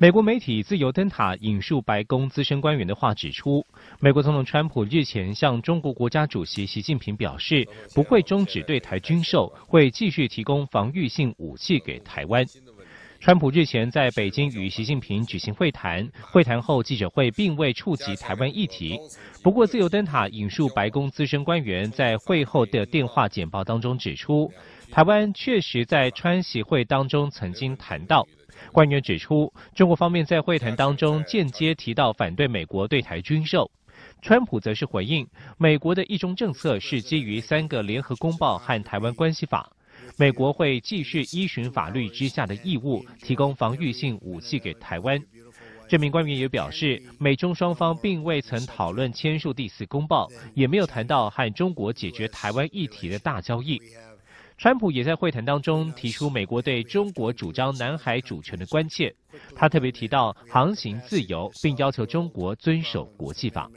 美国媒体《自由灯塔》引述白宫资深官员的话指出，美国总统川普日前向中国国家主席习近平表示，不会终止对台军售，会继续提供防御性武器给台湾。川普日前在北京与习近平举行会谈，会谈后记者会并未触及台湾议题。不过，自由灯塔引述白宫资深官员在会后的电话简报当中指出，台湾确实在川习会当中曾经谈到。官员指出，中国方面在会谈当中间接提到反对美国对台军售。川普则是回应，美国的一中政策是基于三个联合公报和台湾关系法。美国会继续依循法律之下的义务，提供防御性武器给台湾。这名官员也表示，美中双方并未曾讨论签署第四公报，也没有谈到和中国解决台湾议题的大交易。川普也在会谈当中提出美国对中国主张南海主权的关切，他特别提到航行自由，并要求中国遵守国际法。